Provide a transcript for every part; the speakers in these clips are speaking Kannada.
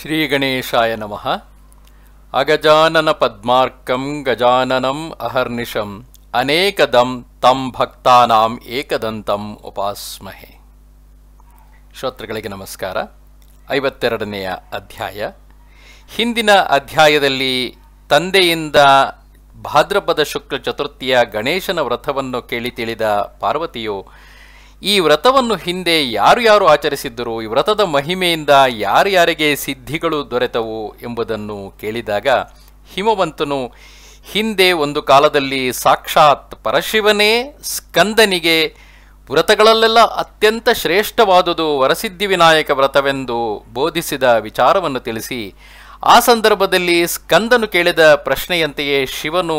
ಶ್ರೀ ಗಣೇಶಾಯ ನಮಃ ಅಗಜಾನನ ಪದ್ಮಾರ್ಕಂ ಗಜಾನನಂ ಅಹರ್ನಿಶಂ ಅನೇಕದಂ ತಂ ಭಕ್ತಾನಾಂ ಏಕದಂತಂ ಉಪಾಸ್ಮಹೆ ಶ್ರೋತೃಗಳಿಗೆ ನಮಸ್ಕಾರ ಐವತ್ತೆರಡನೆಯ ಅಧ್ಯಾಯ ಹಿಂದಿನ ಅಧ್ಯಾಯದಲ್ಲಿ ತಂದೆಯಿಂದ ಭಾದ್ರಪದ ಶುಕ್ಲ ಚತುರ್ಥಿಯ ಗಣೇಶನ ವ್ರತವನ್ನು ಕೇಳಿ ತಿಳಿದ ಪಾರ್ವತಿಯು ಈ ವ್ರತವನ್ನು ಹಿಂದೆ ಯಾರು ಯಾರು ಆಚರಿಸಿದ್ದರು ಈ ವ್ರತದ ಮಹಿಮೆಯಿಂದ ಯಾರ್ಯಾರಿಗೆ ಸಿದ್ಧಿಗಳು ದೊರೆತವು ಎಂಬುದನ್ನು ಕೇಳಿದಾಗ ಹಿಮವಂತನು ಹಿಂದೆ ಒಂದು ಕಾಲದಲ್ಲಿ ಸಾಕ್ಷಾತ್ ಪರಶಿವನೇ ಸ್ಕಂದನಿಗೆ ವ್ರತಗಳಲ್ಲೆಲ್ಲ ಅತ್ಯಂತ ಶ್ರೇಷ್ಠವಾದುದು ವರಸಿದ್ಧಿ ವಿನಾಯಕ ವ್ರತವೆಂದು ಬೋಧಿಸಿದ ವಿಚಾರವನ್ನು ತಿಳಿಸಿ ಆ ಸಂದರ್ಭದಲ್ಲಿ ಸ್ಕಂದನು ಕೇಳಿದ ಪ್ರಶ್ನೆಯಂತೆಯೇ ಶಿವನು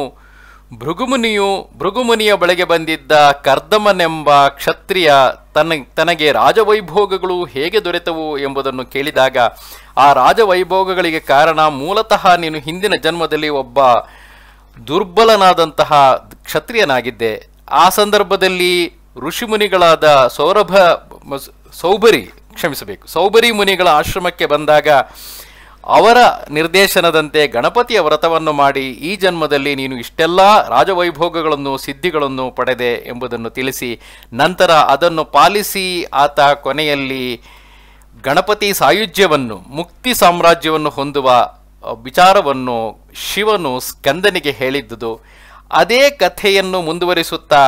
ಭೃಗುಮುನಿಯು ಭೃಗುಮುನಿಯ ಬಳಿಗೆ ಬಂದಿದ್ದ ಕರ್ದಮನೆಂಬ ಕ್ಷತ್ರಿಯ ತನ್ನ ತನಗೆ ರಾಜವೈಭೋಗಗಳು ಹೇಗೆ ದೊರೆತವು ಎಂಬುದನ್ನು ಕೇಳಿದಾಗ ಆ ರಾಜವೈಭೋಗಗಳಿಗೆ ಕಾರಣ ಮೂಲತಃ ನೀನು ಹಿಂದಿನ ಜನ್ಮದಲ್ಲಿ ಒಬ್ಬ ದುರ್ಬಲನಾದಂತಹ ಕ್ಷತ್ರಿಯನಾಗಿದ್ದೆ ಆ ಸಂದರ್ಭದಲ್ಲಿ ಋಷಿಮುನಿಗಳಾದ ಸೌರಭ ಸೌಬರಿ ಕ್ಷಮಿಸಬೇಕು ಸೌಬರಿ ಮುನಿಗಳ ಆಶ್ರಮಕ್ಕೆ ಬಂದಾಗ ಅವರ ನಿರ್ದೇಶನದಂತೆ ಗಣಪತಿಯ ವ್ರತವನ್ನು ಮಾಡಿ ಈ ಜನ್ಮದಲ್ಲಿ ನೀನು ಇಷ್ಟೆಲ್ಲ ರಾಜವೈಭೋಗಗಳನ್ನು ಸಿದ್ಧಿಗಳನ್ನು ಪಡೆದೆ ಎಂಬುದನ್ನು ತಿಳಿಸಿ ನಂತರ ಅದನ್ನು ಪಾಲಿಸಿ ಆತ ಕೊನೆಯಲ್ಲಿ ಗಣಪತಿ ಸಾಯುಜ್ಯವನ್ನು ಮುಕ್ತಿ ಸಾಮ್ರಾಜ್ಯವನ್ನು ಹೊಂದುವ ವಿಚಾರವನ್ನು ಶಿವನು ಸ್ಕಂದನಿಗೆ ಹೇಳಿದ್ದುದು ಅದೇ ಕಥೆಯನ್ನು ಮುಂದುವರಿಸುತ್ತಾ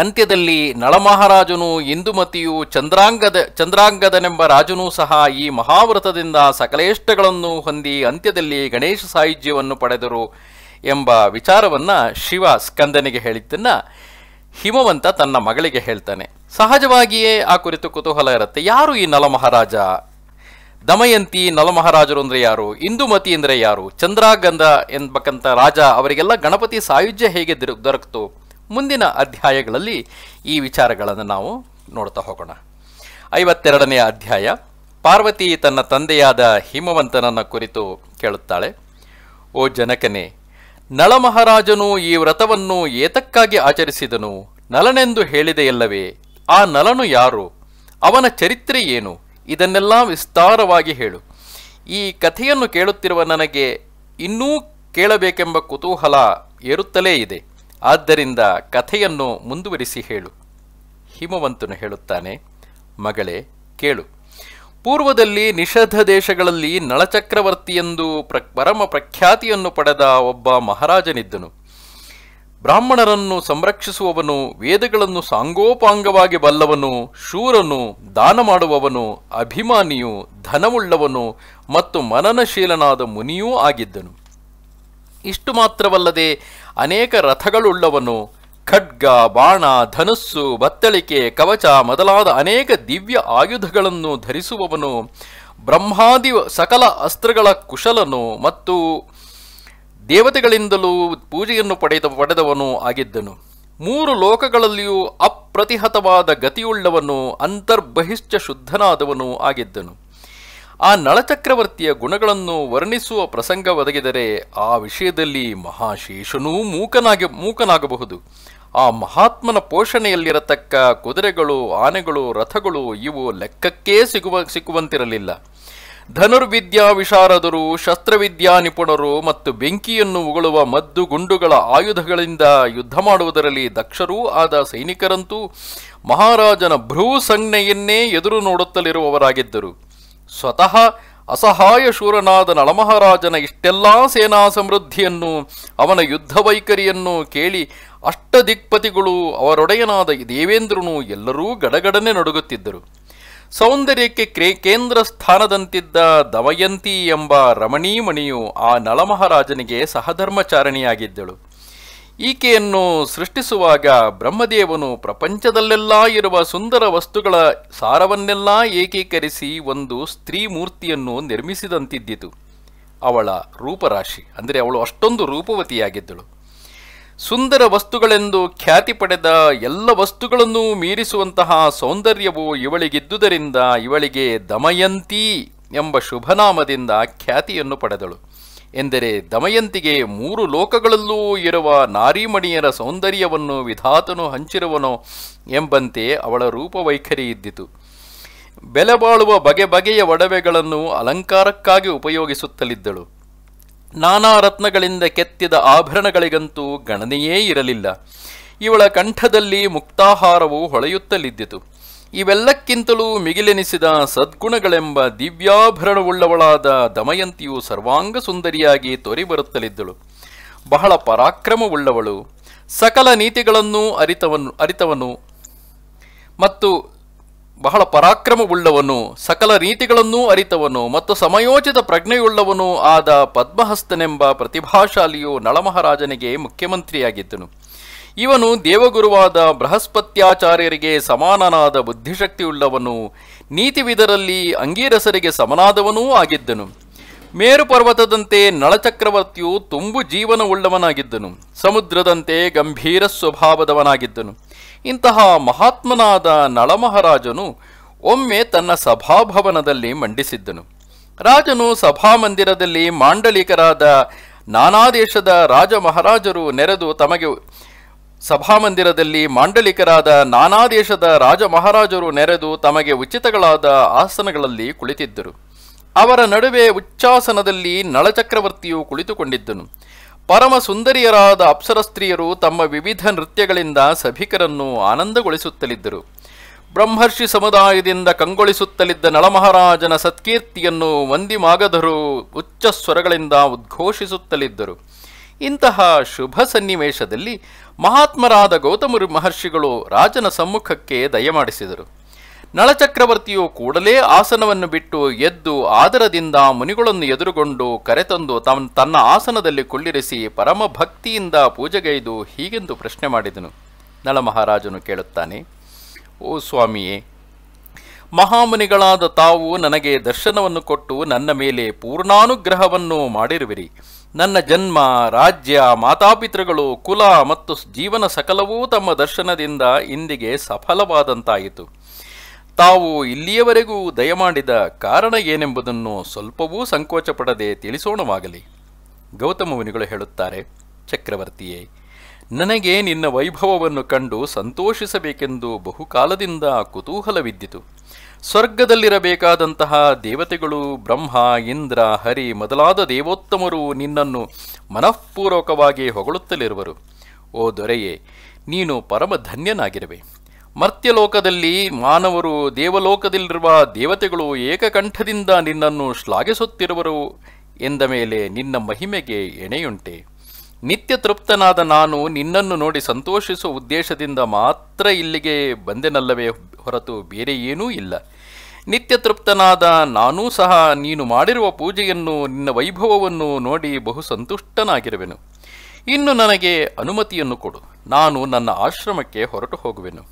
ಅಂತ್ಯದಲ್ಲಿ ನಳಮಹಾರಾಜನು ಇಂದುಮತಿಯು ಚಂದ್ರಾಂಗದ ಚಂದ್ರಾಂಗದನೆಂಬ ರಾಜನೂ ಸಹ ಈ ಮಹಾವ್ರತದಿಂದ ಸಕಲೇಷ್ಟಗಳನ್ನು ಹೊಂದಿ ಅಂತ್ಯದಲ್ಲಿ ಗಣೇಶ ಸಾಹಿತ್ಯವನ್ನು ಪಡೆದರು ಎಂಬ ವಿಚಾರವನ್ನು ಶಿವ ಸ್ಕಂದನಿಗೆ ಹೇಳಿದ್ದನ್ನು ಹಿಮವಂತ ತನ್ನ ಮಗಳಿಗೆ ಹೇಳ್ತಾನೆ ಸಹಜವಾಗಿಯೇ ಆ ಕುರಿತು ಕುತೂಹಲ ಇರುತ್ತೆ ಯಾರು ಈ ನಲಮಹಾರಾಜ ದಮಯಂತಿ ನಲಮಹಾರಾಜರು ಅಂದರೆ ಯಾರು ಇಂದುಮತಿ ಅಂದರೆ ಯಾರು ಚಂದ್ರಾಗಂಧ ಎಂಬಕ್ಕಂಥ ರಾಜ ಅವರಿಗೆಲ್ಲ ಗಣಪತಿ ಸಾಯುಜ್ಯ ಹೇಗೆ ದೊರಕ್ತು ಮುಂದಿನ ಅಧ್ಯಾಯಗಳಲ್ಲಿ ಈ ವಿಚಾರಗಳನ್ನು ನಾವು ನೋಡ್ತಾ ಹೋಗೋಣ ಐವತ್ತೆರಡನೆಯ ಅಧ್ಯಾಯ ಪಾರ್ವತಿ ತನ್ನ ತಂದೆಯಾದ ಹಿಮವಂತನನ್ನ ಕುರಿತು ಕೇಳುತ್ತಾಳೆ ಓ ಜನಕನೇ ನಳಮಹಾರಾಜನು ಈ ವ್ರತವನ್ನು ಏತಕ್ಕಾಗಿ ಆಚರಿಸಿದನು ನಲನೆಂದು ಹೇಳಿದೆಯಲ್ಲವೇ ಆ ನಲನು ಯಾರು ಅವನ ಚರಿತ್ರೆ ಏನು ಇದನ್ನೆಲ್ಲ ವಿಸ್ತಾರವಾಗಿ ಹೇಳು ಈ ಕಥೆಯನ್ನು ಕೇಳುತ್ತಿರುವ ನನಗೆ ಇನ್ನೂ ಕೇಳಬೇಕೆಂಬ ಕುತೂಹಲ ಏರುತ್ತಲೇ ಇದೆ ಆದ್ದರಿಂದ ಕಥೆಯನ್ನು ಮುಂದುವರಿಸಿ ಹೇಳು ಹಿಮವಂತನು ಹೇಳುತ್ತಾನೆ ಮಗಳೇ ಕೇಳು ಪೂರ್ವದಲ್ಲಿ ನಿಷಧ ದೇಶಗಳಲ್ಲಿ ನಳಚಕ್ರವರ್ತಿಯೆಂದು ಪ್ರ ಪರಮ ಪ್ರಖ್ಯಾತಿಯನ್ನು ಪಡೆದ ಒಬ್ಬ ಮಹಾರಾಜನಿದ್ದನು ಬ್ರಾಹ್ಮಣರನ್ನು ಸಂರಕ್ಷಿಸುವವನು ವೇದಗಳನ್ನು ಸಾಂಗೋಪಾಂಗವಾಗಿ ಬಲ್ಲವನು ಶೂರನು ದಾನ ಮಾಡುವವನು ಅಭಿಮಾನಿಯು ಧನವುಳ್ಳವನು ಮತ್ತು ಮನನಶೀಲನಾದ ಮುನಿಯೂ ಆಗಿದ್ದನು ಇಷ್ಟು ಮಾತ್ರವಲ್ಲದೆ ಅನೇಕ ರಥಗಳುಳ್ಳವನು ಖಡ್ಗ ಬಾಣ ಧನುಸ್ಸು ಬತ್ತಳಿಕೆ ಕವಚ ಮೊದಲಾದ ಅನೇಕ ದಿವ್ಯ ಆಯುಧಗಳನ್ನು ಧರಿಸುವವನು ಬ್ರಹ್ಮಾದಿ ಸಕಲ ಅಸ್ತ್ರಗಳ ಕುಶಲನು ಮತ್ತು ದೇವತೆಗಳಿಂದಲೂ ಪೂಜೆಯನ್ನು ಪಡೆದ ಪಡೆದವನು ಆಗಿದ್ದನು ಮೂರು ಲೋಕಗಳಲ್ಲಿಯೂ ಅಪ್ರತಿಹತವಾದ ಗತಿಯುಳ್ಳವನು ಅಂತರ್ಬಹಿಷ್ಠ ಶುದ್ಧನಾದವನು ಆಗಿದ್ದನು ಆ ನಳಚಕ್ರವರ್ತಿಯ ಗುಣಗಳನ್ನು ವರ್ಣಿಸುವ ಪ್ರಸಂಗ ಒದಗಿದರೆ ಆ ವಿಷಯದಲ್ಲಿ ಮಹಾಶೇಷನೂ ಮೂಕನಾಗಿ ಮೂಕನಾಗಬಹುದು ಆ ಮಹಾತ್ಮನ ಪೋಷಣೆಯಲ್ಲಿರತಕ್ಕ ಕುದುರೆಗಳು ಆನೆಗಳು ರಥಗಳು ಇವು ಲೆಕ್ಕಕ್ಕೇ ಸಿಗುವ ಸಿಕ್ಕುವಂತಿರಲಿಲ್ಲ ಧನುರ್ವಿದ್ಯಾ ವಿಶಾರದರು ಶಸ್ತ್ರವಿದ್ಯಾ ನಿಪುಣರು ಮತ್ತು ಬೆಂಕಿಯನ್ನು ಉಗುಳುವ ಮದ್ದು ಗುಂಡುಗಳ ಆಯುಧಗಳಿಂದ ಯುದ್ಧ ಮಾಡುವುದರಲ್ಲಿ ದಕ್ಷರೂ ಆದ ಸೈನಿಕರಂತೂ ಮಹಾರಾಜನ ಭ್ರೂ ಸಂಜ್ಞೆಯನ್ನೇ ಎದುರು ನೋಡುತ್ತಲಿರುವವರಾಗಿದ್ದರು ಸ್ವತಃ ಅಸಹಾಯ ಶೂರನಾದ ನಳಮಹಾರಾಜನ ಇಷ್ಟೆಲ್ಲಾ ಸೇನಾ ಸಮೃದ್ಧಿಯನ್ನು ಅವನ ಯುದ್ಧ ವೈಖರಿಯನ್ನು ಕೇಳಿ ಅಷ್ಟ ದಿಕ್ಪತಿಗಳು ಅವರೊಡೆಯನಾದ ದೇವೇಂದ್ರನು ಎಲ್ಲರೂ ಗಡಗಡನೆ ನಡುಗುತ್ತಿದ್ದರು ಸೌಂದರ್ಯಕ್ಕೆ ಕ್ರೇ ಕೇಂದ್ರ ಸ್ಥಾನದಂತಿದ್ದ ದಮಯಂತಿ ಎಂಬ ರಮಣೀಮಣಿಯು ಆ ನಳಮಹಾರಾಜನಿಗೆ ಸಹಧರ್ಮಚಾರಣಿಯಾಗಿದ್ದಳು ಈಕೆಯನ್ನು ಸೃಷ್ಟಿಸುವಾಗ ಬ್ರಹ್ಮದೇವನು ಪ್ರಪಂಚದಲ್ಲೆಲ್ಲ ಇರುವ ಸುಂದರ ವಸ್ತುಗಳ ಸಾರವನ್ನೆಲ್ಲ ಏಕೀಕರಿಸಿ ಒಂದು ಸ್ತ್ರೀ ಮೂರ್ತಿಯನ್ನು ನಿರ್ಮಿಸಿದಂತಿದ್ದಿತು ಅವಳ ರೂಪರಾಶಿ ಅಂದರೆ ಅವಳು ಅಷ್ಟೊಂದು ರೂಪವತಿಯಾಗಿದ್ದಳು ಸುಂದರ ವಸ್ತುಗಳೆಂದು ಖ್ಯಾತಿ ಪಡೆದ ಎಲ್ಲ ವಸ್ತುಗಳನ್ನು ಮೀರಿಸುವಂತಹ ಸೌಂದರ್ಯವು ಇವಳಿಗಿದ್ದುದರಿಂದ ಇವಳಿಗೆ ದಮಯಂತಿ ಎಂಬ ಶುಭನಾಮದಿಂದ ಖ್ಯಾತಿಯನ್ನು ಪಡೆದಳು ಎಂದರೆ ದಮಯಂತಿಗೆ ಮೂರು ಲೋಕಗಳಲ್ಲೂ ಇರುವ ನಾರಿಮಣಿಯರ ಸೌಂದರ್ಯವನ್ನು ವಿಧಾತನು ಹಂಚಿರುವನೋ ಎಂಬಂತೆ ಅವಳ ರೂಪವೈಖರಿ ಇದ್ದಿತು ಬೆಲೆಬಾಳುವ ಬಗೆ ಬಗೆಯ ಒಡವೆಗಳನ್ನು ಅಲಂಕಾರಕ್ಕಾಗಿ ಉಪಯೋಗಿಸುತ್ತಲಿದ್ದಳು ನಾನಾ ರತ್ನಗಳಿಂದ ಕೆತ್ತಿದ ಆಭರಣಗಳಿಗಂತೂ ಗಣನೆಯೇ ಇರಲಿಲ್ಲ ಇವಳ ಕಂಠದಲ್ಲಿ ಮುಕ್ತಾಹಾರವು ಹೊಳೆಯುತ್ತಲಿದ್ದಿತು ಇವೆಲ್ಲಕ್ಕಿಂತಲೂ ಮಿಗಿಲೆನಿಸಿದ ಸದ್ಗುಣಗಳೆಂಬ ದಿವ್ಯಾಭರಣವುಳ್ಳವಳಾದ ದಮಯಂತಿಯು ಸರ್ವಾಂಗ ಸುಂದರಿಯಾಗಿ ತೋರಿಬರುತ್ತಲಿದ್ದಳು ಬಹಳ ಪರಾಕ್ರಮವುಳ್ಳವಳು ಸಕಲ ನೀತಿಗಳನ್ನೂ ಅರಿತವನು ಅರಿತವನು ಮತ್ತು ಬಹಳ ಪರಾಕ್ರಮವುಳ್ಳವನು ಸಕಲ ನೀತಿಗಳನ್ನೂ ಅರಿತವನು ಮತ್ತು ಸಮಯೋಚಿತ ಪ್ರಜ್ಞೆಯುಳ್ಳವನು ಆದ ಪದ್ಮಹಸ್ತನೆಂಬ ಪ್ರತಿಭಾಶಾಲಿಯು ನಳಮಹಾರಾಜನಿಗೆ ಮುಖ್ಯಮಂತ್ರಿಯಾಗಿದ್ದನು ಇವನು ದೇವಗುರುವಾದ ಬೃಹಸ್ಪತ್ಯಾಚಾರ್ಯರಿಗೆ ಸಮಾನನಾದ ಬುದ್ಧಿಶಕ್ತಿಯುಳ್ಳವನು ನೀತಿವಿದರಲ್ಲಿ ಅಂಗೀರಸರಿಗೆ ಸಮನಾದವನೂ ಆಗಿದ್ದನು ಮೇರು ಪರ್ವತದಂತೆ ನಳಚಕ್ರವರ್ತಿಯು ತುಂಬು ಜೀವನವುಳ್ಳವನಾಗಿದ್ದನು ಸಮುದ್ರದಂತೆ ಗಂಭೀರ ಸ್ವಭಾವದವನಾಗಿದ್ದನು ಇಂತಹ ಮಹಾತ್ಮನಾದ ನಳಮಹಾರಾಜನು ಒಮ್ಮೆ ತನ್ನ ಸಭಾಭವನದಲ್ಲಿ ಮಂಡಿಸಿದ್ದನು ರಾಜನು ಸಭಾಮಂದಿರದಲ್ಲಿ ಮಾಂಡಲಿಕರಾದ ನಾನಾ ದೇಶದ ರಾಜ ಮಹಾರಾಜರು ನೆರೆದು ತಮಗೆ ಸಭಾಮಂದಿರದಲ್ಲಿ ಮಾಂಡಲಿಕರಾದ ನಾನಾ ದೇಶದ ರಾಜ ಮಹಾರಾಜರು ನೆರೆದು ತಮಗೆ ಉಚಿತಗಳಾದ ಆಸನಗಳಲ್ಲಿ ಕುಳಿತಿದ್ದರು ಅವರ ನಡುವೆ ಉಚ್ಚಾಸನದಲ್ಲಿ ನಳಚಕ್ರವರ್ತಿಯು ಕುಳಿತುಕೊಂಡಿದ್ದನು ಪರಮ ಸುಂದರಿಯರಾದ ಅಪ್ಸರಸ್ತ್ರೀಯರು ತಮ್ಮ ವಿವಿಧ ನೃತ್ಯಗಳಿಂದ ಸಭಿಕರನ್ನು ಆನಂದಗೊಳಿಸುತ್ತಲಿದ್ದರು ಬ್ರಹ್ಮರ್ಷಿ ಸಮುದಾಯದಿಂದ ಕಂಗೊಳಿಸುತ್ತಲಿದ್ದ ನಳಮಹಾರಾಜನ ಸತ್ಕೀರ್ತಿಯನ್ನು ಮಾಗಧರು ಉಚ್ಚ ಸ್ವರಗಳಿಂದ ಉದ್ಘೋಷಿಸುತ್ತಲಿದ್ದರು ಇಂತಹ ಶುಭ ಸನ್ನಿವೇಶದಲ್ಲಿ ಮಹಾತ್ಮರಾದ ಗೌತಮರು ಮಹರ್ಷಿಗಳು ರಾಜನ ಸಮ್ಮುಖಕ್ಕೆ ದಯಮಾಡಿಸಿದರು ನಳಚಕ್ರವರ್ತಿಯು ಕೂಡಲೇ ಆಸನವನ್ನು ಬಿಟ್ಟು ಎದ್ದು ಆದರದಿಂದ ಮುನಿಗಳನ್ನು ಎದುರುಗೊಂಡು ಕರೆತಂದು ತಮ್ಮ ತನ್ನ ಆಸನದಲ್ಲಿ ಕುಳ್ಳಿರಿಸಿ ಪರಮ ಭಕ್ತಿಯಿಂದ ಪೂಜೆಗೈದು ಹೀಗೆಂದು ಪ್ರಶ್ನೆ ಮಾಡಿದನು ನಳಮಹಾರಾಜನು ಕೇಳುತ್ತಾನೆ ಓ ಸ್ವಾಮಿಯೇ ಮಹಾಮುನಿಗಳಾದ ತಾವು ನನಗೆ ದರ್ಶನವನ್ನು ಕೊಟ್ಟು ನನ್ನ ಮೇಲೆ ಪೂರ್ಣಾನುಗ್ರಹವನ್ನು ಮಾಡಿರುವಿರಿ ನನ್ನ ಜನ್ಮ ರಾಜ್ಯ ಮಾತಾಪಿತೃಗಳು ಕುಲ ಮತ್ತು ಜೀವನ ಸಕಲವೂ ತಮ್ಮ ದರ್ಶನದಿಂದ ಇಂದಿಗೆ ಸಫಲವಾದಂತಾಯಿತು ತಾವು ಇಲ್ಲಿಯವರೆಗೂ ದಯಮಾಡಿದ ಕಾರಣ ಏನೆಂಬುದನ್ನು ಸ್ವಲ್ಪವೂ ಸಂಕೋಚ ಪಡದೆ ತಿಳಿಸೋಣವಾಗಲಿ ಗೌತಮ ಮುನಿಗಳು ಹೇಳುತ್ತಾರೆ ಚಕ್ರವರ್ತಿಯೇ ನನಗೆ ನಿನ್ನ ವೈಭವವನ್ನು ಕಂಡು ಸಂತೋಷಿಸಬೇಕೆಂದು ಬಹುಕಾಲದಿಂದ ಕುತೂಹಲವಿದ್ದಿತು ಸ್ವರ್ಗದಲ್ಲಿರಬೇಕಾದಂತಹ ದೇವತೆಗಳು ಬ್ರಹ್ಮ ಇಂದ್ರ ಹರಿ ಮೊದಲಾದ ದೇವೋತ್ತಮರು ನಿನ್ನನ್ನು ಮನಃಪೂರ್ವಕವಾಗಿ ಹೊಗಳುತ್ತಲಿರುವರು ಓ ದೊರೆಯೇ ನೀನು ಪರಮಧನ್ಯನಾಗಿರುವೆ ಮರ್ತ್ಯಲೋಕದಲ್ಲಿ ಮಾನವರು ದೇವಲೋಕದಲ್ಲಿರುವ ದೇವತೆಗಳು ಏಕಕಂಠದಿಂದ ನಿನ್ನನ್ನು ಶ್ಲಾಘಿಸುತ್ತಿರುವರು ಎಂದ ಮೇಲೆ ನಿನ್ನ ಮಹಿಮೆಗೆ ಎಣೆಯುಂಟೆ ನಿತ್ಯ ತೃಪ್ತನಾದ ನಾನು ನಿನ್ನನ್ನು ನೋಡಿ ಸಂತೋಷಿಸುವ ಉದ್ದೇಶದಿಂದ ಮಾತ್ರ ಇಲ್ಲಿಗೆ ಬಂದೆನಲ್ಲವೇ ಹೊರತು ಬೇರೆ ಏನೂ ಇಲ್ಲ ನಿತ್ಯ ತೃಪ್ತನಾದ ನಾನೂ ಸಹ ನೀನು ಮಾಡಿರುವ ಪೂಜೆಯನ್ನು ನಿನ್ನ ವೈಭವವನ್ನು ನೋಡಿ ಬಹು ಸಂತುಷ್ಟನಾಗಿರುವೆನು ಇನ್ನು ನನಗೆ ಅನುಮತಿಯನ್ನು ಕೊಡು ನಾನು ನನ್ನ ಆಶ್ರಮಕ್ಕೆ ಹೊರಟು ಹೋಗುವೆನು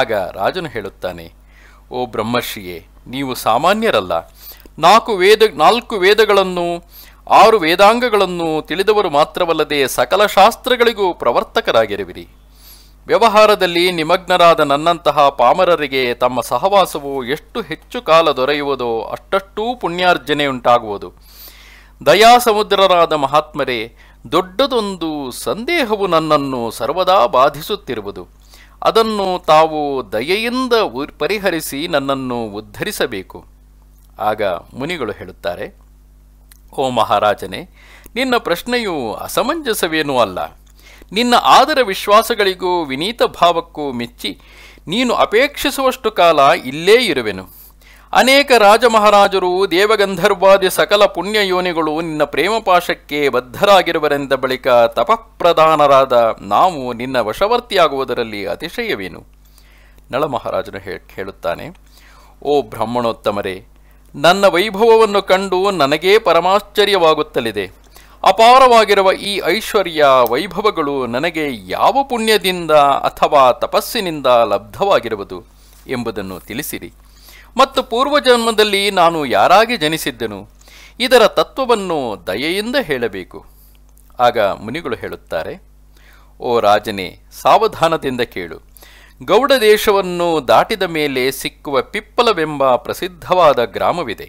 ಆಗ ರಾಜನು ಹೇಳುತ್ತಾನೆ ಓ ಬ್ರಹ್ಮರ್ಷಿಯೇ ನೀವು ಸಾಮಾನ್ಯರಲ್ಲ ನಾಲ್ಕು ವೇದ ನಾಲ್ಕು ವೇದಗಳನ್ನು ಆರು ವೇದಾಂಗಗಳನ್ನು ತಿಳಿದವರು ಮಾತ್ರವಲ್ಲದೆ ಸಕಲ ಶಾಸ್ತ್ರಗಳಿಗೂ ಪ್ರವರ್ತಕರಾಗಿರುವಿರಿ ವ್ಯವಹಾರದಲ್ಲಿ ನಿಮಗ್ನರಾದ ನನ್ನಂತಹ ಪಾಮರರಿಗೆ ತಮ್ಮ ಸಹವಾಸವು ಎಷ್ಟು ಹೆಚ್ಚು ಕಾಲ ದೊರೆಯುವುದೋ ಅಷ್ಟಷ್ಟೂ ಪುಣ್ಯಾರ್ಜನೆಯುಂಟಾಗುವುದು ದಯಾಸಮುದ್ರರಾದ ಮಹಾತ್ಮರೇ ದೊಡ್ಡದೊಂದು ಸಂದೇಹವು ನನ್ನನ್ನು ಸರ್ವದಾ ಬಾಧಿಸುತ್ತಿರುವುದು ಅದನ್ನು ತಾವು ದಯೆಯಿಂದ ಪರಿಹರಿಸಿ ನನ್ನನ್ನು ಉದ್ಧರಿಸಬೇಕು ಆಗ ಮುನಿಗಳು ಹೇಳುತ್ತಾರೆ ಓ ಮಹಾರಾಜನೇ ನಿನ್ನ ಪ್ರಶ್ನೆಯು ಅಸಮಂಜಸವೇನೂ ಅಲ್ಲ ನಿನ್ನ ಆದರ ವಿಶ್ವಾಸಗಳಿಗೂ ವಿನೀತ ಭಾವಕ್ಕೂ ಮೆಚ್ಚಿ ನೀನು ಅಪೇಕ್ಷಿಸುವಷ್ಟು ಕಾಲ ಇಲ್ಲೇ ಇರುವೆನು ಅನೇಕ ರಾಜಮಹಾರಾಜರು ದೇವಗಂಧರ್ವಾದಿ ಸಕಲ ಪುಣ್ಯ ಯೋನಿಗಳು ನಿನ್ನ ಪ್ರೇಮಪಾಶಕ್ಕೆ ಬದ್ಧರಾಗಿರುವರೆಂದ ಬಳಿಕ ತಪಪ್ರಧಾನರಾದ ನಾವು ನಿನ್ನ ವಶವರ್ತಿಯಾಗುವುದರಲ್ಲಿ ಅತಿಶಯವೇನು ನಳಮಹಾರಾಜನು ಹೇಳುತ್ತಾನೆ ಓ ಬ್ರಾಹ್ಮಣೋತ್ತಮರೇ ನನ್ನ ವೈಭವವನ್ನು ಕಂಡು ನನಗೇ ಪರಮಾಶ್ಚರ್ಯವಾಗುತ್ತಲಿದೆ ಅಪಾರವಾಗಿರುವ ಈ ಐಶ್ವರ್ಯ ವೈಭವಗಳು ನನಗೆ ಯಾವ ಪುಣ್ಯದಿಂದ ಅಥವಾ ತಪಸ್ಸಿನಿಂದ ಲಬ್ಧವಾಗಿರುವುದು ಎಂಬುದನ್ನು ತಿಳಿಸಿರಿ ಮತ್ತು ಪೂರ್ವಜನ್ಮದಲ್ಲಿ ನಾನು ಯಾರಾಗಿ ಜನಿಸಿದ್ದೆನು ಇದರ ತತ್ವವನ್ನು ದಯೆಯಿಂದ ಹೇಳಬೇಕು ಆಗ ಮುನಿಗಳು ಹೇಳುತ್ತಾರೆ ಓ ರಾಜನೇ ಸಾವಧಾನದಿಂದ ಕೇಳು ಗೌಡ ದೇಶವನ್ನು ದಾಟಿದ ಮೇಲೆ ಸಿಕ್ಕುವ ಪಿಪ್ಪಲವೆಂಬ ಪ್ರಸಿದ್ಧವಾದ ಗ್ರಾಮವಿದೆ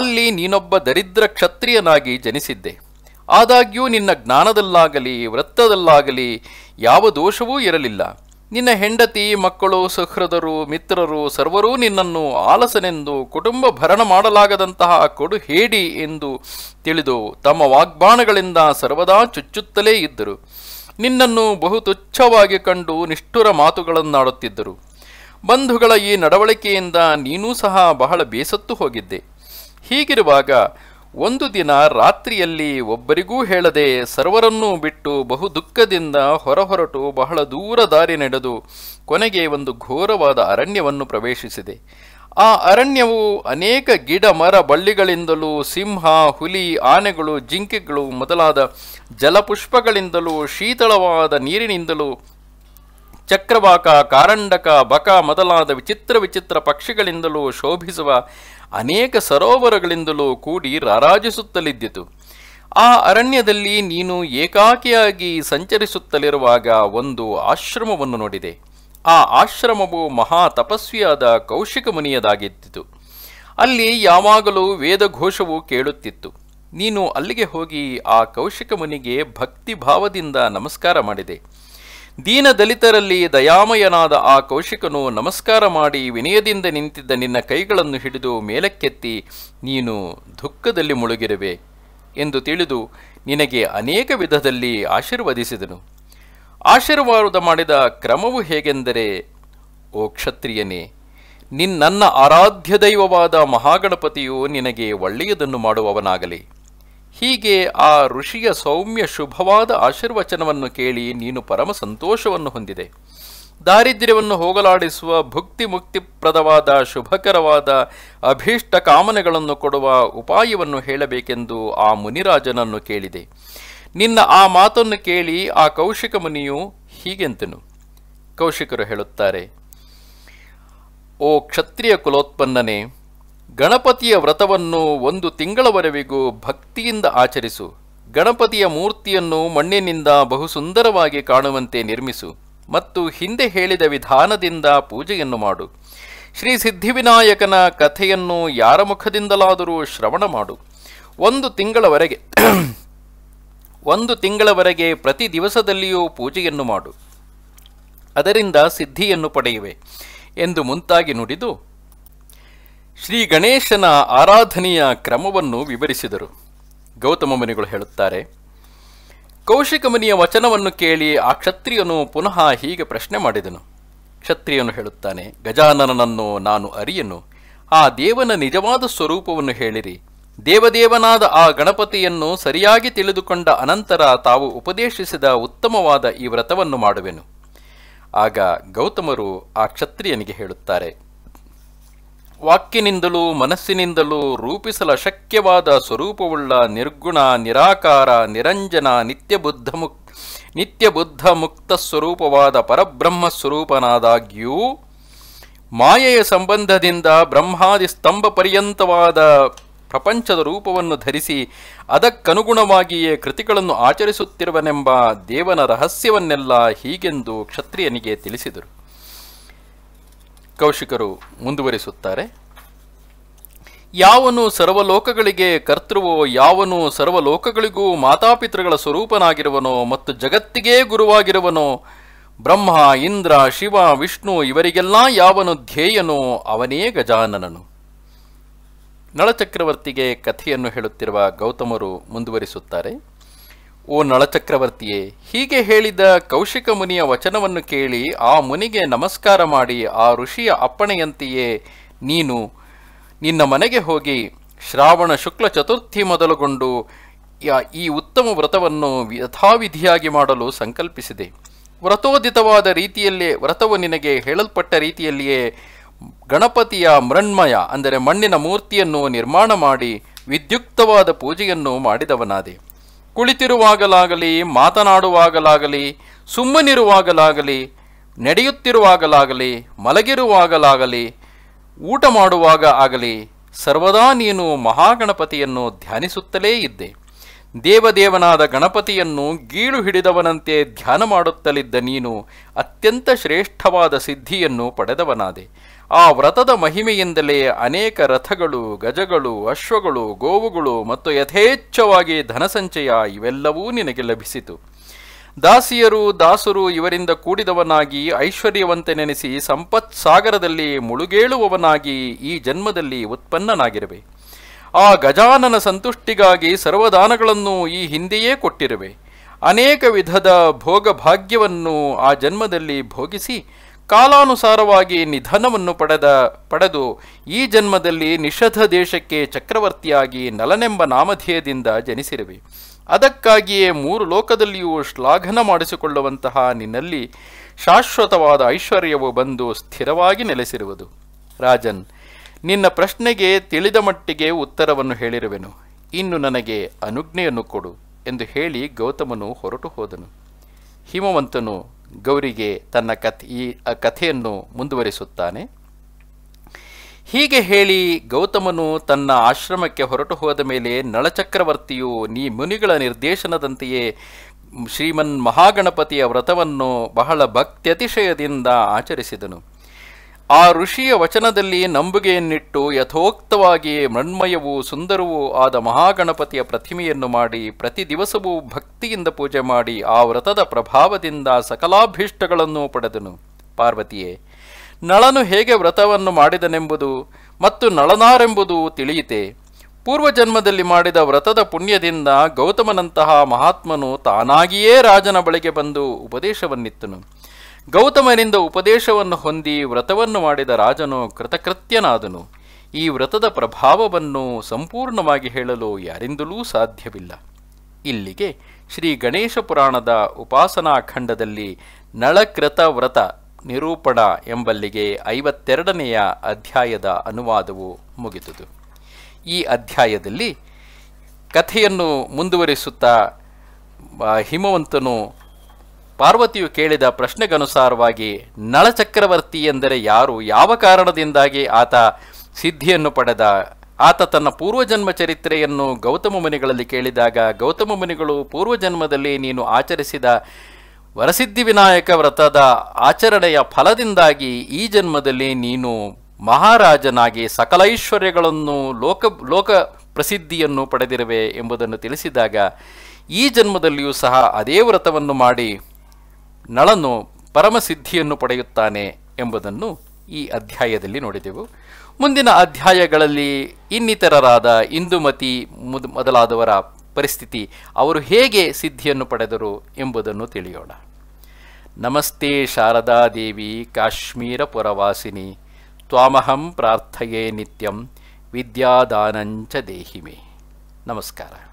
ಅಲ್ಲಿ ನೀನೊಬ್ಬ ದರಿದ್ರ ಕ್ಷತ್ರಿಯನಾಗಿ ಜನಿಸಿದ್ದೆ ಆದಾಗ್ಯೂ ನಿನ್ನ ಜ್ಞಾನದಲ್ಲಾಗಲಿ ವೃತ್ತದಲ್ಲಾಗಲಿ ಯಾವ ದೋಷವೂ ಇರಲಿಲ್ಲ ನಿನ್ನ ಹೆಂಡತಿ ಮಕ್ಕಳು ಸಹೃದರು ಮಿತ್ರರು ಸರ್ವರೂ ನಿನ್ನನ್ನು ಆಲಸನೆಂದು ಕುಟುಂಬ ಭರಣ ಮಾಡಲಾಗದಂತಹ ಕೊಡು ಹೇಡಿ ಎಂದು ತಿಳಿದು ತಮ್ಮ ವಾಗ್ಬಾಣಗಳಿಂದ ಸರ್ವದಾ ಚುಚ್ಚುತ್ತಲೇ ಇದ್ದರು ನಿನ್ನನ್ನು ಬಹು ತುಚ್ಛವಾಗಿ ಕಂಡು ನಿಷ್ಠುರ ಮಾತುಗಳನ್ನಾಡುತ್ತಿದ್ದರು ಬಂಧುಗಳ ಈ ನಡವಳಿಕೆಯಿಂದ ನೀನೂ ಸಹ ಬಹಳ ಬೇಸತ್ತು ಹೋಗಿದ್ದೆ ಹೀಗಿರುವಾಗ ಒಂದು ದಿನ ರಾತ್ರಿಯಲ್ಲಿ ಒಬ್ಬರಿಗೂ ಹೇಳದೆ ಸರ್ವರನ್ನೂ ಬಿಟ್ಟು ಬಹು ದುಃಖದಿಂದ ಹೊರಹೊರಟು ಬಹಳ ದೂರ ದಾರಿ ನಡೆದು ಕೊನೆಗೆ ಒಂದು ಘೋರವಾದ ಅರಣ್ಯವನ್ನು ಪ್ರವೇಶಿಸಿದೆ ಆ ಅರಣ್ಯವು ಅನೇಕ ಗಿಡ ಮರ ಬಳ್ಳಿಗಳಿಂದಲೂ ಸಿಂಹ ಹುಲಿ ಆನೆಗಳು ಜಿಂಕೆಗಳು ಮೊದಲಾದ ಜಲಪುಷ್ಪಗಳಿಂದಲೂ ಶೀತಳವಾದ ನೀರಿನಿಂದಲೂ ಚಕ್ರವಾಕ ಕಾರಂಡಕ ಬಕ ಮೊದಲಾದ ವಿಚಿತ್ರ ವಿಚಿತ್ರ ಪಕ್ಷಿಗಳಿಂದಲೂ ಶೋಭಿಸುವ ಅನೇಕ ಸರೋವರಗಳಿಂದಲೂ ಕೂಡಿ ರಾರಾಜಿಸುತ್ತಲಿದ್ದಿತು ಆ ಅರಣ್ಯದಲ್ಲಿ ನೀನು ಏಕಾಕಿಯಾಗಿ ಸಂಚರಿಸುತ್ತಲಿರುವಾಗ ಒಂದು ಆಶ್ರಮವನ್ನು ನೋಡಿದೆ ಆ ಆಶ್ರಮವು ಮಹಾ ತಪಸ್ವಿಯಾದ ಕೌಶಿಕ ಮುನಿಯದಾಗಿದ್ದಿತು ಅಲ್ಲಿ ಯಾವಾಗಲೂ ವೇದಘೋಷವು ಕೇಳುತ್ತಿತ್ತು ನೀನು ಅಲ್ಲಿಗೆ ಹೋಗಿ ಆ ಕೌಶಿಕ ಮುನಿಗೆ ಭಕ್ತಿಭಾವದಿಂದ ನಮಸ್ಕಾರ ಮಾಡಿದೆ ದೀನ ದಲಿತರಲ್ಲಿ ದಯಾಮಯನಾದ ಆ ಕೌಶಿಕನು ನಮಸ್ಕಾರ ಮಾಡಿ ವಿನಯದಿಂದ ನಿಂತಿದ್ದ ನಿನ್ನ ಕೈಗಳನ್ನು ಹಿಡಿದು ಮೇಲಕ್ಕೆತ್ತಿ ನೀನು ದುಃಖದಲ್ಲಿ ಮುಳುಗಿರುವೆ ಎಂದು ತಿಳಿದು ನಿನಗೆ ಅನೇಕ ವಿಧದಲ್ಲಿ ಆಶೀರ್ವದಿಸಿದನು ಆಶೀರ್ವಾದ ಮಾಡಿದ ಕ್ರಮವು ಹೇಗೆಂದರೆ ಓ ಕ್ಷತ್ರಿಯನೇ ನಿನ್ನನ್ನ ಆರಾಧ್ಯ ದೈವವಾದ ಮಹಾಗಣಪತಿಯು ನಿನಗೆ ಒಳ್ಳೆಯದನ್ನು ಮಾಡುವವನಾಗಲಿ ಹೀಗೆ ಆ ಋಷಿಯ ಸೌಮ್ಯ ಶುಭವಾದ ಆಶೀರ್ವಚನವನ್ನು ಕೇಳಿ ನೀನು ಪರಮ ಸಂತೋಷವನ್ನು ಹೊಂದಿದೆ ದಾರಿದ್ರ್ಯವನ್ನು ಹೋಗಲಾಡಿಸುವ ಭುಕ್ತಿ ಮುಕ್ತಿಪ್ರದವಾದ ಶುಭಕರವಾದ ಅಭೀಷ್ಟ ಕಾಮನೆಗಳನ್ನು ಕೊಡುವ ಉಪಾಯವನ್ನು ಹೇಳಬೇಕೆಂದು ಆ ಮುನಿರಾಜನನ್ನು ಕೇಳಿದೆ ನಿನ್ನ ಆ ಮಾತನ್ನು ಕೇಳಿ ಆ ಕೌಶಿಕ ಮುನಿಯು ಹೀಗೆಂತನು ಕೌಶಿಕರು ಹೇಳುತ್ತಾರೆ ಓ ಕ್ಷತ್ರಿಯ ಕುಲೋತ್ಪನ್ನನೆ ಗಣಪತಿಯ ವ್ರತವನ್ನು ಒಂದು ತಿಂಗಳವರೆವಿಗೂ ಭಕ್ತಿಯಿಂದ ಆಚರಿಸು ಗಣಪತಿಯ ಮೂರ್ತಿಯನ್ನು ಮಣ್ಣಿನಿಂದ ಬಹು ಸುಂದರವಾಗಿ ಕಾಣುವಂತೆ ನಿರ್ಮಿಸು ಮತ್ತು ಹಿಂದೆ ಹೇಳಿದ ವಿಧಾನದಿಂದ ಪೂಜೆಯನ್ನು ಮಾಡು ಶ್ರೀ ಸಿದ್ಧಿವಿನಾಯಕನ ಕಥೆಯನ್ನು ಯಾರ ಮುಖದಿಂದಲಾದರೂ ಶ್ರವಣ ಮಾಡು ಒಂದು ತಿಂಗಳವರೆಗೆ ಒಂದು ತಿಂಗಳವರೆಗೆ ಪ್ರತಿ ದಿವಸದಲ್ಲಿಯೂ ಪೂಜೆಯನ್ನು ಮಾಡು ಅದರಿಂದ ಸಿದ್ಧಿಯನ್ನು ಪಡೆಯುವೆ ಎಂದು ಮುಂತಾಗಿ ನುಡಿದು ಶ್ರೀ ಗಣೇಶನ ಆರಾಧನೆಯ ಕ್ರಮವನ್ನು ವಿವರಿಸಿದರು ಗೌತಮ ಮುನಿಗಳು ಹೇಳುತ್ತಾರೆ ಕೌಶಿಕ ಮುನಿಯ ವಚನವನ್ನು ಕೇಳಿ ಆ ಕ್ಷತ್ರಿಯನು ಪುನಃ ಹೀಗೆ ಪ್ರಶ್ನೆ ಮಾಡಿದನು ಕ್ಷತ್ರಿಯನು ಹೇಳುತ್ತಾನೆ ಗಜಾನನನನ್ನು ನಾನು ಅರಿಯನು ಆ ದೇವನ ನಿಜವಾದ ಸ್ವರೂಪವನ್ನು ಹೇಳಿರಿ ದೇವದೇವನಾದ ಆ ಗಣಪತಿಯನ್ನು ಸರಿಯಾಗಿ ತಿಳಿದುಕೊಂಡ ಅನಂತರ ತಾವು ಉಪದೇಶಿಸಿದ ಉತ್ತಮವಾದ ಈ ವ್ರತವನ್ನು ಮಾಡುವೆನು ಆಗ ಗೌತಮರು ಆ ಕ್ಷತ್ರಿಯನಿಗೆ ಹೇಳುತ್ತಾರೆ ವಾಕ್ಯನಿಂದಲೂ ಮನಸ್ಸಿನಿಂದಲೂ ರೂಪಿಸಲು ಶಕ್ಯವಾದ ಸ್ವರೂಪವುಳ್ಳ ನಿರ್ಗುಣ ನಿರಾಕಾರ ನಿರಂಜನ ನಿತ್ಯಬುದ್ಧ ಮುಕ್ ನಿತ್ಯಬುದ್ಧ ಮುಕ್ತ ಸ್ವರೂಪವಾದ ಪರಬ್ರಹ್ಮ ಸ್ವರೂಪನಾದಾಗ್ಯೂ ಮಾಯೆಯ ಸಂಬಂಧದಿಂದ ಬ್ರಹ್ಮಾದಿ ಸ್ತಂಭ ಪರ್ಯಂತವಾದ ಪ್ರಪಂಚದ ರೂಪವನ್ನು ಧರಿಸಿ ಅದಕ್ಕನುಗುಣವಾಗಿಯೇ ಕೃತಿಗಳನ್ನು ಆಚರಿಸುತ್ತಿರುವನೆಂಬ ದೇವನ ರಹಸ್ಯವನ್ನೆಲ್ಲ ಹೀಗೆಂದು ಕ್ಷತ್ರಿಯನಿಗೆ ತಿಳಿಸಿದರು ಕೌಶಿಕರು ಮುಂದುವರಿಸುತ್ತಾರೆ ಯಾವನು ಸರ್ವಲೋಕಗಳಿಗೆ ಕರ್ತೃವೋ ಯಾವನು ಸರ್ವಲೋಕಗಳಿಗೂ ಮಾತಾಪಿತೃಗಳ ಸ್ವರೂಪನಾಗಿರುವನೋ ಮತ್ತು ಜಗತ್ತಿಗೇ ಗುರುವಾಗಿರುವನೋ ಬ್ರಹ್ಮ ಇಂದ್ರ ಶಿವ ವಿಷ್ಣು ಇವರಿಗೆಲ್ಲ ಯಾವನು ಧ್ಯೇಯನೋ ಅವನೇ ಗಜಾನನನು ನಳಚಕ್ರವರ್ತಿಗೆ ಕಥೆಯನ್ನು ಹೇಳುತ್ತಿರುವ ಗೌತಮರು ಮುಂದುವರಿಸುತ್ತಾರೆ ಓ ನಳಚಕ್ರವರ್ತಿಯೇ ಹೀಗೆ ಹೇಳಿದ ಕೌಶಿಕ ಮುನಿಯ ವಚನವನ್ನು ಕೇಳಿ ಆ ಮುನಿಗೆ ನಮಸ್ಕಾರ ಮಾಡಿ ಆ ಋಷಿಯ ಅಪ್ಪಣೆಯಂತೆಯೇ ನೀನು ನಿನ್ನ ಮನೆಗೆ ಹೋಗಿ ಶ್ರಾವಣ ಶುಕ್ಲ ಚತುರ್ಥಿ ಮೊದಲುಗೊಂಡು ಈ ಉತ್ತಮ ವ್ರತವನ್ನು ಯಥಾವಿಧಿಯಾಗಿ ಮಾಡಲು ಸಂಕಲ್ಪಿಸಿದೆ ವ್ರತೋದಿತವಾದ ರೀತಿಯಲ್ಲೇ ವ್ರತವು ನಿನಗೆ ಹೇಳಲ್ಪಟ್ಟ ರೀತಿಯಲ್ಲಿಯೇ ಗಣಪತಿಯ ಮೃಣ್ಮಯ ಅಂದರೆ ಮಣ್ಣಿನ ಮೂರ್ತಿಯನ್ನು ನಿರ್ಮಾಣ ಮಾಡಿ ವಿದ್ಯುಕ್ತವಾದ ಪೂಜೆಯನ್ನು ಮಾಡಿದವನಾದೆ ಕುಳಿತಿರುವಾಗಲಾಗಲಿ ಮಾತನಾಡುವಾಗಲಾಗಲಿ ಸುಮ್ಮನಿರುವಾಗಲಾಗಲಿ ನಡೆಯುತ್ತಿರುವಾಗಲಾಗಲಿ ಮಲಗಿರುವಾಗಲಾಗಲಿ ಊಟ ಮಾಡುವಾಗ ಆಗಲಿ ಸರ್ವದಾ ನೀನು ಮಹಾಗಣಪತಿಯನ್ನು ಧ್ಯಾನಿಸುತ್ತಲೇ ಇದ್ದೆ ದೇವದೇವನಾದ ಗಣಪತಿಯನ್ನು ಗೀಳು ಹಿಡಿದವನಂತೆ ಧ್ಯಾನ ಮಾಡುತ್ತಲಿದ್ದ ನೀನು ಅತ್ಯಂತ ಶ್ರೇಷ್ಠವಾದ ಸಿದ್ಧಿಯನ್ನು ಪಡೆದವನಾದೆ ಆ ವ್ರತದ ಮಹಿಮೆಯಿಂದಲೇ ಅನೇಕ ರಥಗಳು ಗಜಗಳು ಅಶ್ವಗಳು ಗೋವುಗಳು ಮತ್ತು ಯಥೇಚ್ಛವಾಗಿ ಧನಸಂಚಯ ಇವೆಲ್ಲವೂ ನಿನಗೆ ಲಭಿಸಿತು ದಾಸಿಯರು ದಾಸರು ಇವರಿಂದ ಕೂಡಿದವನಾಗಿ ನೆನೆಸಿ ಸಂಪತ್ ಸಾಗರದಲ್ಲಿ ಮುಳುಗೇಳುವವನಾಗಿ ಈ ಜನ್ಮದಲ್ಲಿ ಉತ್ಪನ್ನನಾಗಿರುವೆ ಆ ಗಜಾನನ ಸಂತುಷ್ಟಿಗಾಗಿ ಸರ್ವದಾನಗಳನ್ನು ಈ ಹಿಂದೆಯೇ ಕೊಟ್ಟಿರುವೆ ಅನೇಕ ವಿಧದ ಭೋಗಭಾಗ್ಯವನ್ನು ಆ ಜನ್ಮದಲ್ಲಿ ಭೋಗಿಸಿ ಕಾಲಾನುಸಾರವಾಗಿ ನಿಧನವನ್ನು ಪಡೆದ ಪಡೆದು ಈ ಜನ್ಮದಲ್ಲಿ ನಿಷಧ ದೇಶಕ್ಕೆ ಚಕ್ರವರ್ತಿಯಾಗಿ ನಲನೆಂಬ ನಾಮಧೇಯದಿಂದ ಜನಿಸಿರುವೆ ಅದಕ್ಕಾಗಿಯೇ ಮೂರು ಲೋಕದಲ್ಲಿಯೂ ಶ್ಲಾಘನ ಮಾಡಿಸಿಕೊಳ್ಳುವಂತಹ ನಿನ್ನಲ್ಲಿ ಶಾಶ್ವತವಾದ ಐಶ್ವರ್ಯವು ಬಂದು ಸ್ಥಿರವಾಗಿ ನೆಲೆಸಿರುವುದು ರಾಜನ್ ನಿನ್ನ ಪ್ರಶ್ನೆಗೆ ತಿಳಿದ ಮಟ್ಟಿಗೆ ಉತ್ತರವನ್ನು ಹೇಳಿರುವೆನು ಇನ್ನು ನನಗೆ ಅನುಜ್ಞೆಯನ್ನು ಕೊಡು ಎಂದು ಹೇಳಿ ಗೌತಮನು ಹೊರಟು ಹೋದನು ಹಿಮವಂತನು ಗೌರಿಗೆ ತನ್ನ ಕಥೆ ಈ ಕಥೆಯನ್ನು ಮುಂದುವರಿಸುತ್ತಾನೆ ಹೀಗೆ ಹೇಳಿ ಗೌತಮನು ತನ್ನ ಆಶ್ರಮಕ್ಕೆ ಹೊರಟು ಹೋದ ಮೇಲೆ ನಳಚಕ್ರವರ್ತಿಯು ನೀ ಮುನಿಗಳ ನಿರ್ದೇಶನದಂತೆಯೇ ಶ್ರೀಮನ್ ಮಹಾಗಣಪತಿಯ ವ್ರತವನ್ನು ಬಹಳ ಭಕ್ತ್ಯತಿಶಯದಿಂದ ಆಚರಿಸಿದನು ಆ ಋಷಿಯ ವಚನದಲ್ಲಿ ನಂಬುಗೆಯನ್ನಿಟ್ಟು ಯಥೋಕ್ತವಾಗಿಯೇ ಮೃಣ್ಮಯವೂ ಸುಂದರವೂ ಆದ ಮಹಾಗಣಪತಿಯ ಪ್ರತಿಮೆಯನ್ನು ಮಾಡಿ ಪ್ರತಿ ದಿವಸವೂ ಭಕ್ತಿಯಿಂದ ಪೂಜೆ ಮಾಡಿ ಆ ವ್ರತದ ಪ್ರಭಾವದಿಂದ ಸಕಲಾಭೀಷ್ಟಗಳನ್ನು ಪಡೆದನು ಪಾರ್ವತಿಯೇ ನಳನು ಹೇಗೆ ವ್ರತವನ್ನು ಮಾಡಿದನೆಂಬುದು ಮತ್ತು ನಳನಾರೆಂಬುದು ತಿಳಿಯಿತೆ ಪೂರ್ವಜನ್ಮದಲ್ಲಿ ಮಾಡಿದ ವ್ರತದ ಪುಣ್ಯದಿಂದ ಗೌತಮನಂತಹ ಮಹಾತ್ಮನು ತಾನಾಗಿಯೇ ರಾಜನ ಬಳಿಗೆ ಬಂದು ಉಪದೇಶವನ್ನಿತ್ತನು ಗೌತಮನಿಂದ ಉಪದೇಶವನ್ನು ಹೊಂದಿ ವ್ರತವನ್ನು ಮಾಡಿದ ರಾಜನು ಕೃತಕೃತ್ಯನಾದನು ಈ ವ್ರತದ ಪ್ರಭಾವವನ್ನು ಸಂಪೂರ್ಣವಾಗಿ ಹೇಳಲು ಯಾರಿಂದಲೂ ಸಾಧ್ಯವಿಲ್ಲ ಇಲ್ಲಿಗೆ ಶ್ರೀ ಗಣೇಶ ಪುರಾಣದ ಉಪಾಸನಾ ಖಂಡದಲ್ಲಿ ನಳಕೃತ ವ್ರತ ನಿರೂಪಣ ಎಂಬಲ್ಲಿಗೆ ಐವತ್ತೆರಡನೆಯ ಅಧ್ಯಾಯದ ಅನುವಾದವು ಮುಗಿದುದು ಈ ಅಧ್ಯಾಯದಲ್ಲಿ ಕಥೆಯನ್ನು ಮುಂದುವರಿಸುತ್ತಾ ಹಿಮವಂತನು ಪಾರ್ವತಿಯು ಕೇಳಿದ ಪ್ರಶ್ನೆಗನುಸಾರವಾಗಿ ನಳಚಕ್ರವರ್ತಿ ಎಂದರೆ ಯಾರು ಯಾವ ಕಾರಣದಿಂದಾಗಿ ಆತ ಸಿದ್ಧಿಯನ್ನು ಪಡೆದ ಆತ ತನ್ನ ಪೂರ್ವಜನ್ಮ ಚರಿತ್ರೆಯನ್ನು ಗೌತಮ ಮುನಿಗಳಲ್ಲಿ ಕೇಳಿದಾಗ ಗೌತಮ ಮುನಿಗಳು ಪೂರ್ವಜನ್ಮದಲ್ಲಿ ನೀನು ಆಚರಿಸಿದ ವರಸಿದ್ಧಿ ವಿನಾಯಕ ವ್ರತದ ಆಚರಣೆಯ ಫಲದಿಂದಾಗಿ ಈ ಜನ್ಮದಲ್ಲಿ ನೀನು ಮಹಾರಾಜನಾಗಿ ಸಕಲ ಐಶ್ವರ್ಯಗಳನ್ನು ಲೋಕ ಲೋಕ ಪ್ರಸಿದ್ಧಿಯನ್ನು ಪಡೆದಿರುವೆ ಎಂಬುದನ್ನು ತಿಳಿಸಿದಾಗ ಈ ಜನ್ಮದಲ್ಲಿಯೂ ಸಹ ಅದೇ ವ್ರತವನ್ನು ಮಾಡಿ ನಳನು ಪರಮಸಿದ್ಧಿಯನ್ನು ಪಡೆಯುತ್ತಾನೆ ಎಂಬುದನ್ನು ಈ ಅಧ್ಯಾಯದಲ್ಲಿ ನೋಡಿದೆವು ಮುಂದಿನ ಅಧ್ಯಾಯಗಳಲ್ಲಿ ಇನ್ನಿತರರಾದ ಇಂದುಮತಿ ಮುದ್ ಮೊದಲಾದವರ ಪರಿಸ್ಥಿತಿ ಅವರು ಹೇಗೆ ಸಿದ್ಧಿಯನ್ನು ಪಡೆದರು ಎಂಬುದನ್ನು ತಿಳಿಯೋಣ ನಮಸ್ತೆ ಶಾರದಾದೇವಿ ಕಾಶ್ಮೀರ ಪುರವಾಸಿನಿ ತ್ವಾಮಹಂ ಪ್ರಾರ್ಥಯೇ ನಿತ್ಯಂ ವಿದ್ಯಾದಾನಂಚ ದೇಹಿಮೆ ನಮಸ್ಕಾರ